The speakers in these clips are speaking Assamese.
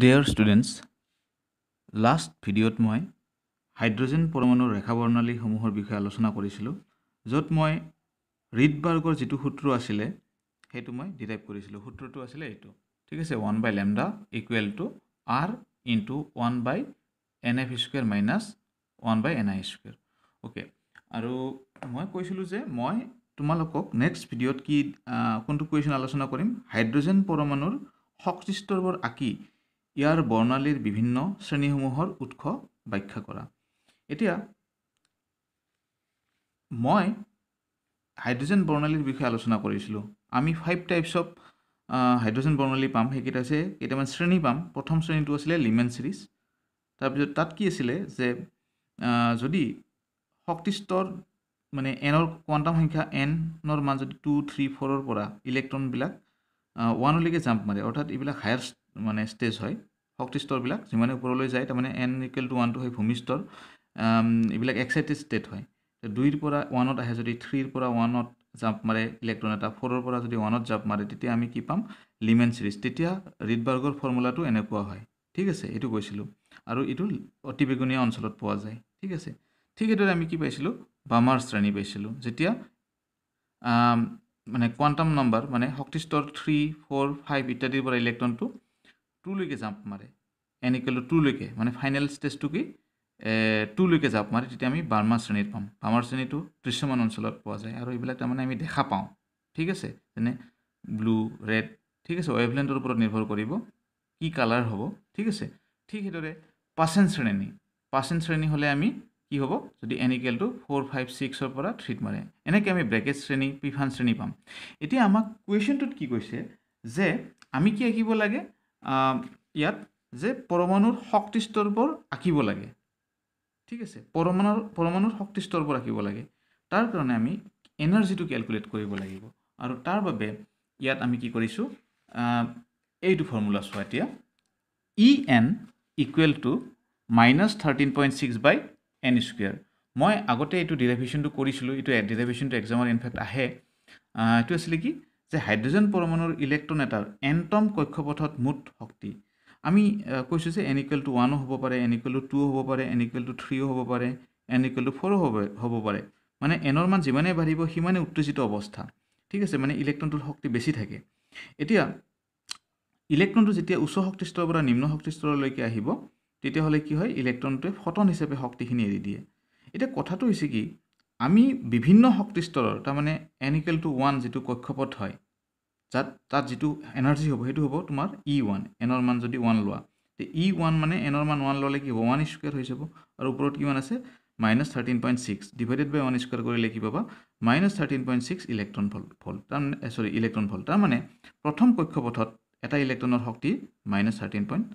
ডেয়াৰ ষ্টুডেণ্টছ লাষ্ট ভিডিঅ'ত মই হাইড্ৰজেন পৰমাণুৰ ৰেখা বৰ্ণালীসমূহৰ বিষয়ে আলোচনা কৰিছিলোঁ য'ত মই ৰিডবাৰ্গৰ যিটো সূত্ৰ আছিলে সেইটো মই ডিৰাইভ কৰিছিলোঁ সূত্ৰটো আছিলে এইটো ঠিক আছে one by lambda equal to R into one by N F square minus one by N I square okay আৰু মই কৈছিলোঁ যে মই তোমালোকক নেক্সট ভিডিঅ'ত কি কোনটো কুৱেশ্যন আলোচনা কৰিম হাইড্ৰজেন পৰমাণুৰ শক্তিস্তৰবোৰ আঁকি ইয়াৰ বৰ্ণালীৰ বিভিন্ন শ্ৰেণীসমূহৰ উৎস ব্যাখ্যা কৰা এতিয়া মই হাইড্ৰজেন বৰ্ণালীৰ বিষয়ে আলোচনা কৰিছিলোঁ আমি ফাইভ টাইপছ অফ হাইড্ৰজেন বৰ্ণালী পাম সেইকেইটা আছে কেইটামান শ্ৰেণী পাম প্ৰথম শ্ৰেণীটো আছিলে লিমেন চিৰিজ তাৰপিছত তাত কি আছিলে যে যদি শক্তিস্তৰ মানে এনৰ কোৱাণ্টাম সংখ্যা এনৰ মান যদি টু থ্ৰী ফ'ৰৰ পৰা ইলেক্ট্ৰনবিলাক ওৱানলৈকে জাম্প মাৰে অৰ্থাৎ এইবিলাক হায়াৰ মানে ষ্টেজ হয় শক্তি স্তৰবিলাক যিমানে ওপৰলৈ যায় তাৰমানে এন ইকুৱেল টু ওৱানটো হয় ভূমিস্তৰ এইবিলাক এক্সাইটেড ষ্টেট হয় দুইৰ পৰা ওৱানত আহে যদি থ্ৰীৰ পৰা ওৱানত জাঁপ মাৰে ইলেক্ট্ৰন এটা ফ'ৰৰ পৰা যদি ওৱানত জাঁপ মাৰে তেতিয়া আমি কি পাম লিমেন চিৰিজ তেতিয়া ৰিডবাৰ্গৰ ফৰ্মুলাটো এনেকুৱা হয় ঠিক আছে এইটো কৈছিলোঁ আৰু এইটো অতি বেগুনীয়া অঞ্চলত পোৱা যায় ঠিক আছে ঠিক সেইদৰে আমি কি পাইছিলোঁ বামাৰ শ্ৰেণী পাইছিলোঁ যেতিয়া মানে কোৱাণ্টাম নম্বৰ মানে শক্তিস্তৰ থ্ৰী ফ'ৰ ফাইভ ইত্যাদিৰ পৰা ইলেক্ট্ৰনটো টুলৈকে জাম্প মাৰে এনেকৈ ল'লে টুলৈকে মানে ফাইনেল ষ্টেজটো কি টুলৈকে জাপ মাৰে তেতিয়া আমি বাৰ্মা শ্ৰেণীত পাম বাৰ্মাৰ শ্ৰেণীটো ত্ৰিছমান অঞ্চলত পোৱা যায় আৰু এইবিলাক তাৰমানে আমি দেখা পাওঁ ঠিক আছে যেনে ব্লু ৰেড ঠিক আছে ৱেভলেণ্টৰ ওপৰত নিৰ্ভৰ কৰিব কি কালাৰ হ'ব ঠিক আছে ঠিক সেইদৰে পাচেণ্ট শ্ৰেণী পাচেণ্ট শ্ৰেণী হ'লে আমি কি হ'ব যদি এনিকেলটো ফ'ৰ ফাইভ ছিক্সৰ পৰা থ্ৰীত মাৰে এনেকৈ আমি ব্ৰেকেট শ্ৰেণী প্ৰিফাৰ শ্ৰেণী পাম এতিয়া আমাক কুৱেশ্যনটোত কি কৈছে যে আমি কি আঁকিব লাগে ইয়াত যে পৰমাণুৰ শক্তিস্তৰবোৰ আঁকিব লাগে ঠিক আছে পৰমাণুৰ পৰমাণুৰ শক্তিস্তৰবোৰ আঁকিব লাগে তাৰ কাৰণে আমি এনাৰ্জিটো কেলকুলেট কৰিব লাগিব আৰু তাৰ বাবে ইয়াত আমি কি কৰিছোঁ এইটো ফৰ্মুলা চোৱা এতিয়া E N equal to minus thirteen point six by N square মই আগতে এইটো ডেৰাইভেশ্যনটো কৰিছিলোঁ এইটো ডেৰাইভেশ্যনটো এক্সামৰ ইনফেক্ট আহে এইটো আছিলে কি যে হাইড্ৰজেন পৰমাণুৰ ইলেক্ট্ৰন এটাৰ এনটম কক্ষপথত মুঠ শক্তি আমি কৈছোঁ যে এনিকুৱেল টু ওৱানো হ'ব পাৰে এনিকুৱেল টু টুও হ'ব পাৰে এনিকুৱেল টু থ্ৰীও হ'ব পাৰে এনিকুৱেল টু ফ'ৰো হ'ব হ'ব পাৰে মানে এনৰ মান যিমানেই বাঢ়িব সিমানেই উত্তেজিত অৱস্থা ঠিক আছে মানে ইলেক্ট্ৰনটোৰ শক্তি বেছি থাকে এতিয়া ইলেক্ট্ৰনটো যেতিয়া উচ্চ শক্তিস্তৰৰ পৰা নিম্ন শক্তিস্তৰলৈকে আহিব তেতিয়াহ'লে কি হয় ইলেক্ট্ৰনটোৱে ফটন হিচাপে শক্তিখিনি এৰি দিয়ে এতিয়া কথাটো হৈছে কি আমি বিভিন্ন শক্তিস্তৰৰ তাৰমানে এনিকেল টু ওৱান যিটো কক্ষপথ হয় যাত তাত যিটো এনাৰ্জি হ'ব সেইটো হ'ব তোমাৰ ই ওৱান এনৰ মান যদি ওৱান লোৱা তে ই e ওৱান মানে এনৰ মান ওৱান ল'লে কি হ'ব ওৱান স্কুৱেৰ হৈ যাব আৰু ওপৰত কিমান আছে minus thirteen point six divided by one square কৰিলে কি পাবা minus thirteen point six electron ভল ভল্ট তাৰমানে চৰি ইলেক্ট্ৰন ভল্ট তাৰমানে প্ৰথম কক্ষপথত এটা ইলেক্ট্ৰনৰ শক্তি minus thirteen point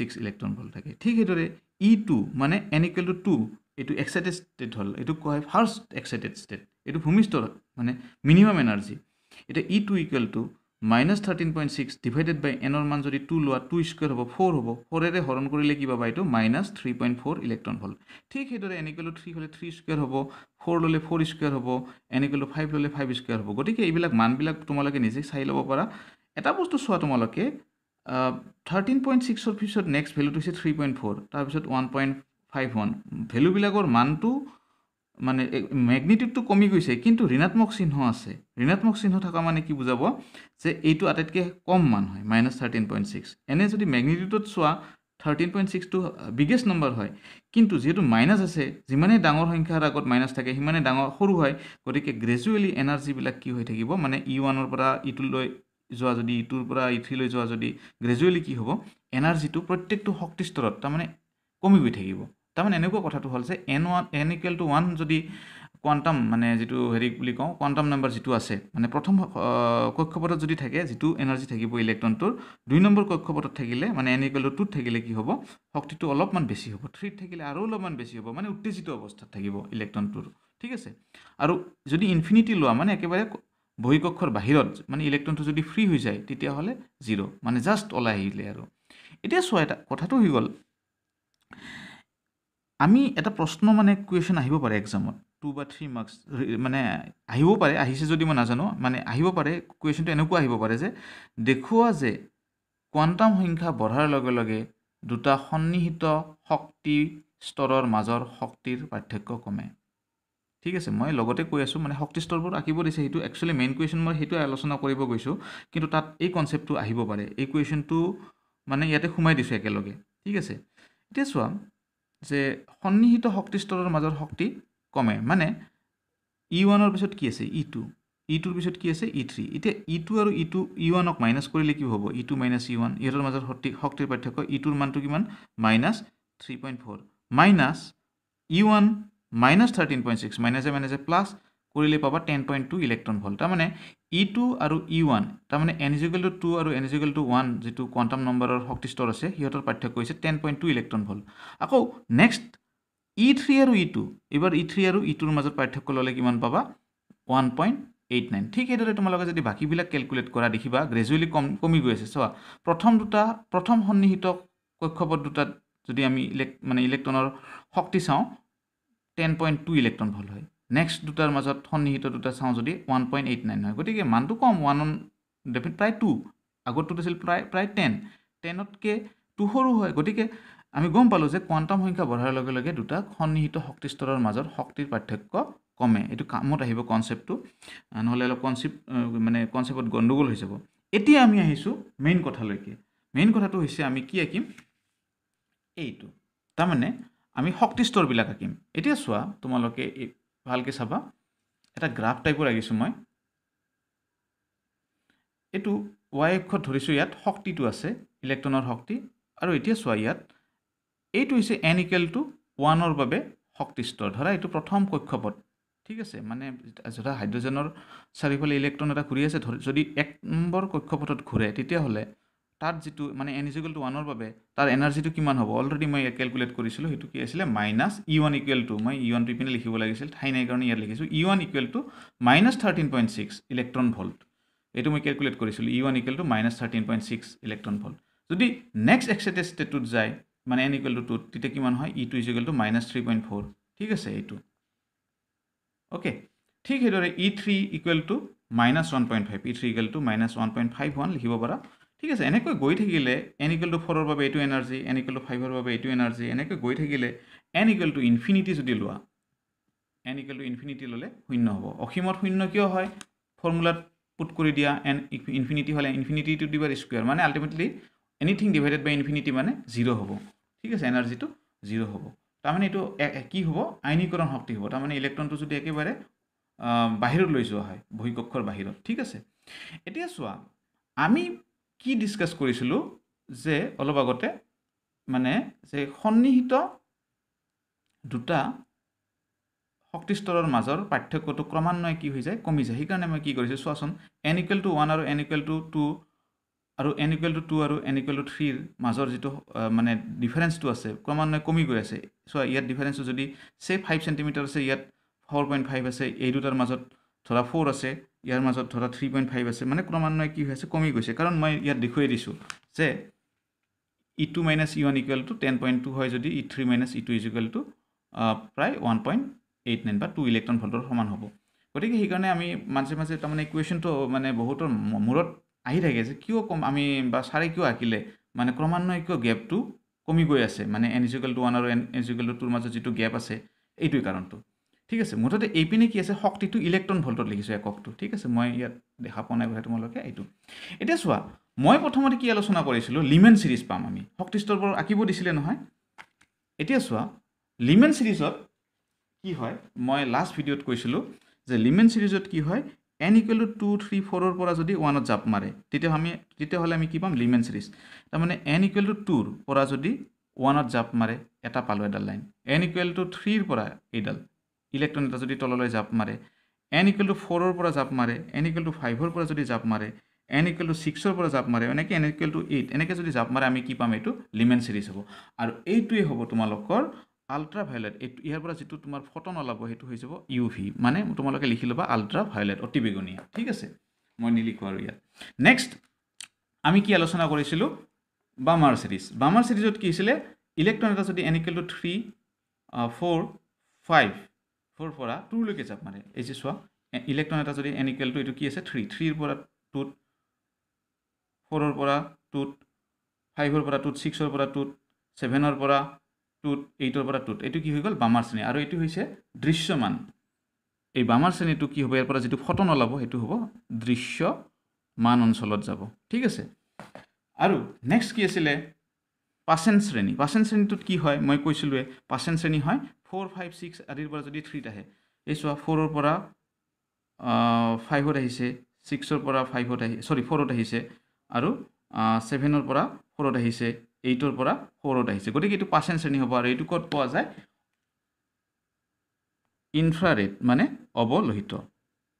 six electron volt থাকে ঠিক সেইদৰে ই e টু মানে এনিকেল টু টু এইটো এক্সাইটেড ষ্টেট হ'ল এইটো কোৱা হয় ফাৰ্ষ্ট এক্সাইটেড ষ্টেট এইটো ভূমিস্তৰ মানে মিনিমাম এনাৰ্জি এতিয়া E two equal to minus thirteen point six divided by এনৰ মান যদি টু লোৱা টু স্কুৱেৰ হ'ব ফ'ৰ হ'ব ফ'ৰেৰে হৰণ কৰিলে কি পাবা এইটো minus three point four electron হ'ল ঠিক সেইদৰে এনেকৈ ল'লে থ্ৰী হ'লে থ্ৰী স্কুৱেৰ হ'ব ফ'ৰ ল'লে ফ'ৰ স্কুৱেৰ হ'ব এনেকৈ ল'লে ফাইভ ল'লে ফাইভ স্কুৱেৰ হ'ব গতিকে এইবিলাক মানবিলাক তোমালোকে নিজে চাই ল'ব পাৰা এটা বস্তু চোৱা তোমালোকে থাৰ্টিন পইণ্ট ছিক্সৰ পিছত নেক্সট ভেলুটো হৈছে থ্ৰী পইণ্ট ফ'ৰ তাৰপিছত ওৱান পইণ্ট ফাইভ ওৱান ভেলুবিলাকৰ মানটো মানে মেগনিটিউডটো কমি গৈছে কিন্তু ঋণাত্মক চিহ্ন আছে ঋণাত্মক চিহ্ন থকা মানে কি বুজাব যে এইটো আটাইতকৈ কম মান হয় মাইনাছ থাৰ্টিন পইণ্ট ছিক্স এনে যদি মেগনিটিউডত চোৱা থাৰ্টিন পইণ্ট ছিক্সটো বিগেষ্ট নম্বৰ হয় কিন্তু যিহেতু মাইনাছ আছে যিমানেই ডাঙৰ সংখ্যাৰ আগত মাইনাছ থাকে সিমানেই ডাঙৰ সৰু হয় গতিকে গ্ৰেজুৱেলি এনাৰ্জিবিলাক কি হৈ থাকিব মানে ই e ওৱানৰ পৰা ইটোলৈ e যোৱা যদি ইটোৰ e পৰা ইথ্ৰীলৈ যোৱা যদি গ্ৰেজুৱেলি কি হ'ব এনাৰ্জিটো প্ৰত্যেকটো শক্তিস্তৰত তাৰমানে কমি গৈ থাকিব তাৰমানে এনেকুৱা কথাটো হ'ল যে N one N equal to one যদি কোৱাণ্টাম মানে যিটো হেৰি বুলি কওঁ কোৱাণ্টাম নাম্বাৰ যিটো আছে মানে প্ৰথম কক্ষপথত যদি থাকে যিটো এনাৰ্জি থাকিব ইলেক্ট্ৰনটোৰ দুই নম্বৰ কক্ষপথত থাকিলে মানে এন ইকুৱেল টু টুত থাকিলে কি হ'ব শক্তিটো অলপমান বেছি হ'ব থ্ৰীত থাকিলে আৰু অলপমান বেছি হ'ব মানে উত্তেজিত অৱস্থাত থাকিব ইলেক্ট্ৰনটোৰ ঠিক আছে আৰু যদি ইনফিনিটি লোৱা মানে একেবাৰে বহিকক্ষৰ বাহিৰত মানে ইলেক্ট্ৰনটো যদি ফ্ৰী হৈ যায় তেতিয়াহ'লে জিৰ' মানে জাষ্ট ওলাই আহিলে আৰু এতিয়া চোৱা এটা কথাটো হৈ গ'ল আমি এটা প্ৰশ্ন মানে কুৱেশ্যন আহিব পাৰে এক্সামত টু বা থ্ৰী মাৰ্কছ মানে আহিব পাৰে আহিছে যদি মই নাজানো মানে আহিব পাৰে কুৱেশ্যনটো এনেকুৱা আহিব পাৰে যে দেখুওৱা যে কোৱাণ্টাম সংখ্যা বঢ়াৰ লগে লগে দুটা সন্নিহিত শক্তি স্তৰৰ মাজৰ শক্তিৰ পাৰ্থক্য কমে ঠিক আছে মই লগতে কৈ আছোঁ মানে শক্তি স্তৰবোৰ আঁকিব দিছে সেইটো একচুৱেলি মেইন কুৱেশ্যন মই সেইটোৱে আলোচনা কৰিব গৈছোঁ কিন্তু তাত এই কনচেপ্টটো আহিব পাৰে এই কুৱেশ্যনটো মানে ইয়াতে সোমাই দিছোঁ একেলগে ঠিক আছে এতিয়া চোৱা যে সন্নিহিত শক্তিস্তৰৰ মাজৰ শক্তি কমে মানে ই e ওৱানৰ পিছত কি আছে ই টু ই টুৰ পিছত কি আছে ই e থ্ৰী এতিয়া ই e টু আৰু ই টু ই ওৱানক মাইনাছ কৰিলে কি হ'ব E two minus E one ইহঁতৰ মাজৰ শক্তি শক্তিৰ পাৰ্থক্য ই টুৰ মানটো কিমান minus three point four minus E one minus thirteen point six মাইনাছে মাইনাছে প্লাছ কৰিলে পাবা ten point two electron volt তাৰমানে ই e টু আৰু ই e ওৱান তাৰমানে এনজিকেল টু টু আৰু এনজিকেল টু ওৱান যিটো কোৱাণ্টাম নম্বৰৰ শক্তি স্তৰ আছে সিহঁতৰ পাৰ্থক্য হৈছে ten point two electron volt আকৌ নেক্সট ই থ্ৰী আৰু ই e টু এইবাৰ ই থ্ৰী আৰু ই টুৰ মাজত পাৰ্থক্য ল'লে কিমান পাবা ওৱান পইণ্ট এইট নাইন ঠিক সেইদৰে তোমালোকে যদি বাকীবিলাক কেলকুলেট কৰা দেখিবা গ্ৰেজুৱেলি কম কমি গৈ আছে চোৱা প্ৰথম দুটা প্ৰথম সন্নিহিত কক্ষপথ দুটাত যদি আমি ইলেক মানে ইলেক্ট্ৰনৰ শক্তি চাওঁ টেন পইণ্ট টু ইলেক্ট্ৰন ভল হয় নেক্সট দুটাৰ মাজত সন্নিহিত দুটা চাওঁ যদি ওৱান পইণ্ট এইট নাইন হয় গতিকে মানটো কম ওৱান অন ডেফিট প্ৰায় টু আগৰটোত আছিল প্ৰায় প্ৰায় টেন টেনতকৈ টু সৰু হয় গতিকে আমি গম পালোঁ যে কোৱাণ্টাম সংখ্যা বঢ়াৰ লগে লগে দুটা সন্নিহিত শক্তিস্তৰৰ মাজত শক্তিৰ পাৰ্থক্য কমে এইটো কামত আহিব কনচেপ্টটো নহ'লে অলপ কনচেপ্ট মানে কনচেপ্টত গণ্ডগোল হৈ যাব এতিয়া আমি আহিছোঁ মেইন কথালৈকে মেইন কথাটো হৈছে আমি কি আঁকিম এইটো তাৰমানে আমি শক্তিস্তৰবিলাক আঁকিম এতিয়া চোৱা তোমালোকে ভালকৈ চাবা এটা গ্ৰাফ টাইপৰ ৰাখিছোঁ মই এইটো ৱাই অক্ষত ধৰিছোঁ ইয়াত শক্তিটো আছে ইলেক্ট্ৰনৰ শক্তি আৰু এতিয়া চোৱা ইয়াত এইটো হৈছে এন ইকেল টু ওৱানৰ বাবে শক্তি স্তৰ ধৰা এইটো প্ৰথম কক্ষপথ ঠিক আছে মানে ধৰা হাইড্ৰজেনৰ চাৰিওফালে ইলেক্ট্ৰন এটা ঘূৰি আছে ধৰি যদি এক নম্বৰ কক্ষপথত ঘূৰে তেতিয়াহ'লে তাত যিটো মানে এন ইজিকেল টু ওৱানৰ বাবে তাৰ এনাৰ্জিটো কিমান হ'ব অলৰেডি মই কেলকুলেট কৰিছিলোঁ সেইটো কি আছিলে minus E one equal to মই ই e টু ইপিনে লিখিব লাগিছিল ঠাই নাই কাৰণে ইয়াত লিখিছোঁ E one equal to minus thirteen point six electron volt এইটো মই কেলকুলেট কৰিছিলোঁ E one equal to minus thirteen point six electron volt যদি নেক্সট এক্সেটেড ষ্টেটটোত যায় মানে এন ইকুৱেল টু টুত তেতিয়া কিমান হয় E two is equal to minus three point four ঠিক আছে এইটো অ'কে ঠিক সেইদৰে E three equal to minus one point five E three equal to minus one point five one লিখিব পৰা ঠিক আছে এনেকৈ গৈ থাকিলে এন ইকুৱেল টু ফ'ৰৰ বাবে এইটো এনাৰ্জি এন ইকুৱেল টু ফাইভৰ বাবে এইটো এনাৰ্জি এনেকৈ গৈ থাকিলে এন ইকুৱেল টু ইনফিনিটি যদি লোৱা এন ইকুৱেল টু ইনফিনিটি ল'লে শূন্য হ'ব অসীমত শূন্য কিয় হয় ফৰ্মুলাত পুট কৰি দিয়া এন ইনফিনিটি হ'লে ইনফিনিটি টু ডিভাইড স্কুৱেৰ মানে ultimately anything divided by infinity মানে জিৰ' হ'ব ঠিক আছে এনাৰ্জিটো জিৰ' হ'ব তাৰমানে এইটো কি হ'ব আইনীকৰণ শক্তি হ'ব তাৰমানে ইলেক্ট্ৰনটো যদি একেবাৰে বাহিৰত লৈ যোৱা হয় বহিকক্ষৰ বাহিৰত ঠিক আছে এতিয়া চোৱা আমি কি ডিছকাছ কৰিছিলোঁ যে অলপ আগতে মানে যে সন্নিহিত দুটা শক্তিস্তৰৰ মাজৰ পাৰ্থক্যটো ক্ৰমান্বয়ে কি হৈ যায় কমি যায় সেইকাৰণে মই কি কৰিছোঁ চোৱাচোন এন ইকুৱেল টু ওৱান আৰু এন ইকুৱেল টু টু আৰু এন ইকুৱেল টু টু আৰু এন ইকুৱেল টু থ্ৰীৰ মাজৰ যিটো মানে ডিফাৰেঞ্চটো আছে ক্ৰমান্বয়ে কমি গৈ আছে চোৱা ইয়াত ডিফাৰেঞ্চটো যদি চে ফাইভ চেণ্টিমিটাৰ আছে ইয়াত ফ'ৰ পইণ্ট ফাইভ আছে এই দুটাৰ মাজত ধৰা ফ'ৰ আছে ইয়াৰ মাজত ধৰা থ্ৰী পইণ্ট ফাইভ আছে মানে ক্ৰমান্বয়ে কি হৈ আছে কমি গৈছে কাৰণ মই ইয়াত দেখুৱাই দিছোঁ যে E two minus E one equal to ten point two হয় যদি E three minus E two is equal to প্ৰায় ওৱান পইণ্ট এইট নাইন বা টু ইলেক্ট্ৰন ভল্টৰ সমান হ'ব গতিকে সেইকাৰণে আমি মাজে মাজে তাৰমানে ইকুৱেশ্যনটো মানে বহুতৰ মূৰত আহি থাকে যে কিয় কম আমি বা ছাৰে কিয় আঁকিলে মানে ক্ৰমান্বয়ে কিয় গেপটো কমি গৈ আছে মানে এন ইজিকেল টু ওৱান আৰু এন ইজুকেল টু টুৰ মাজত যিটো গেপ আছে এইটোৱেই কাৰণটো ঠিক আছে মুঠতে এইপিনে কি আছে শক্তিটো ইলেক্ট্ৰন ভল্টত লিখিছোঁ এককটো ঠিক আছে মই ইয়াত দেখা পোৱা নাই কথা তোমালোকে এইটো এতিয়া চোৱা মই প্ৰথমতে কি আলোচনা কৰিছিলোঁ লিমেন চিৰিজ পাম আমি শক্তিস্তৰবোৰ আঁকিব দিছিলে নহয় এতিয়া চোৱা লিমেন চিৰিজত কি হয় মই লাষ্ট ভিডিঅ'ত কৈছিলোঁ যে লিমেন চিৰিজত কি হয় N equal to two three ফ'ৰৰ পৰা যদি ওৱানত জাপ মাৰে তেতিয়া আমি তেতিয়াহ'লে আমি কি পাম লিমেন চিৰিজ তাৰমানে এন ইকুৱেল টু টুৰ পৰা যদি ওৱানত জাপ মাৰে এটা পালোঁ এডাল লাইন এন ইকুৱেল টু থ্ৰীৰ পৰা এইডাল ইলেক্ট্ৰন এটা যদি তললৈ জাপ মাৰে এন ইকুৱেল টু ফ'ৰৰ পৰা জাপ মাৰে এন ইকুৱেল টু ফাইভৰ পৰা যদি জাপ মাৰে এন ইকুৱেল টু ছিক্সৰ পৰা জাপ মাৰে এনেকৈ এন ইকুৱেল টু এইট এনেকৈ যদি জাপ মাৰে আমি কি পাম এইটো লিমেন চিৰিজ হ'ব আৰু এইটোৱে হ'ব তোমালোকৰ আল্ট্ৰাভায়লেট এইটো ইয়াৰ পৰা যিটো তোমাৰ ফটন ওলাব সেইটো হৈ যাব ইউ ভি মানে তোমালোকে লিখি ল'বা আল্ট্ৰাভায়লেট অতি বেগুনীয়া ঠিক আছে মই নিলিখোঁ আৰু ইয়াত নেক্সট আমি কি আলোচনা কৰিছিলোঁ বামাৰ চিৰিজ বামাৰ চিৰিজত কি হৈছিলে ইলেক্ট্ৰন এটা যদি N equal to three four five four পৰা টুলৈকে যাব মানে এই যে চোৱা ইলেক্ট্ৰন এটা যদি এন ইকুৱেলটো এইটো কি আছে থ্ৰী থ্ৰীৰ পৰা টুত ফ'ৰৰ পৰা টুত ফাইভৰ পৰা টুত ছিক্সৰ পৰা টুত ছেভেনৰ পৰা টুত এইটৰ পৰা টুত এইটো কি হৈ গ'ল বামাৰ শ্ৰেণী আৰু এইটো হৈছে দৃশ্যমান এই বামাৰ শ্ৰেণীটো কি হ'ব ইয়াৰ পৰা যিটো ফটন ওলাব সেইটো হ'ব দৃশ্যমান অঞ্চলত যাব ঠিক আছে আৰু নেক্সট কি আছিলে পাচেণ্ট শ্ৰেণী পাচেণ্ট শ্ৰেণীটোত কি হয় মই কৈছিলোঁৱে পাচেণ্ট শ্ৰেণী হয় ফ'ৰ ফাইভ ছিক্স আদিৰ পৰা যদি থ্ৰীত আহে এই চোৱা ফ'ৰৰ পৰা ফাইভত আহিছে ছিক্সৰ পৰা ফাইভত আহি চৰি ফ'ৰত আহিছে আৰু ছেভেনৰ পৰা ফ'ৰত আহিছে এইটৰ পৰা ফ'ৰত আহিছে গতিকে এইটো পাৰ্চেণ্ট শ্ৰেণী হ'ব আৰু এইটো ক'ত পোৱা যায় ইনফ্ৰাৰেড মানে অৱলোহিত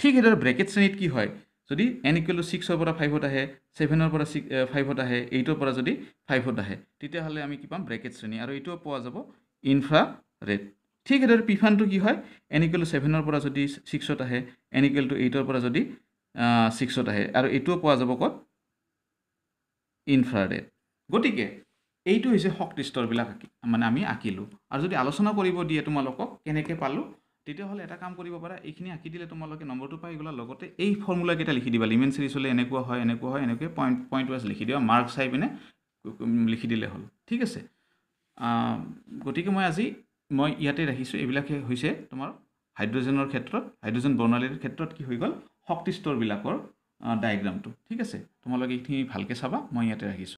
ঠিক সেইদৰে ব্ৰেকেট শ্ৰেণীত কি হয় যদি এনিকুৱেলো ছিক্সৰ পৰা ফাইভত আহে ছেভেনৰ পৰা ছিক্স ফাইভত আহে এইটৰ পৰা যদি ফাইভত আহে তেতিয়াহ'লে আমি কি পাম ব্ৰেকেট শ্ৰেণী আৰু এইটোও পোৱা যাব ইনফ্ৰাৰেড ঠিক সেইদৰে পিফানটো কি হয় এন ইকুৱেল টু ছেভেনৰ পৰা যদি ছিক্সত আহে এন ইকুৱেল টু এইটৰ পৰা যদি ছিক্সত আহে আৰু এইটোও পোৱা যাব ক'ত ইনফ্ৰাৰেড গতিকে এইটো হৈছে শক্তি স্তৰবিলাক আঁকি মানে আমি আঁকিলোঁ আৰু যদি আলোচনা কৰিব দিয়ে তোমালোকক কেনেকৈ পালোঁ তেতিয়াহ'লে এটা কাম কৰিব পাৰা এইখিনি আঁকি দিলে তোমালোকে নম্বৰটো পাই গ'লা লগতে এই ফৰ্মুলাকেইটা লিখি দিবা লিমেন চিৰিজ হ'লে এনেকুৱা হয় এনেকুৱা হয় এনেকৈ পইণ্ট পইণ্ট ৱাইজ লিখি দিবা মাৰ্ক চাই পিনে লিখি দিলে হ'ল ঠিক আছে গতিকে মই আজি মই ইয়াতে ৰাখিছোঁ এইবিলাক হৈছে তোমাৰ হাইড্ৰজেনৰ ক্ষেত্ৰত হাইড্ৰজেন বৰ্ণালীৰ ক্ষেত্ৰত কি হৈ গ'ল শক্তিস্তৰবিলাকৰ ডায়েগ্ৰামটো ঠিক আছে তোমালোকে এইখিনি ভালকৈ চাবা মই ইয়াতে ৰাখিছোঁ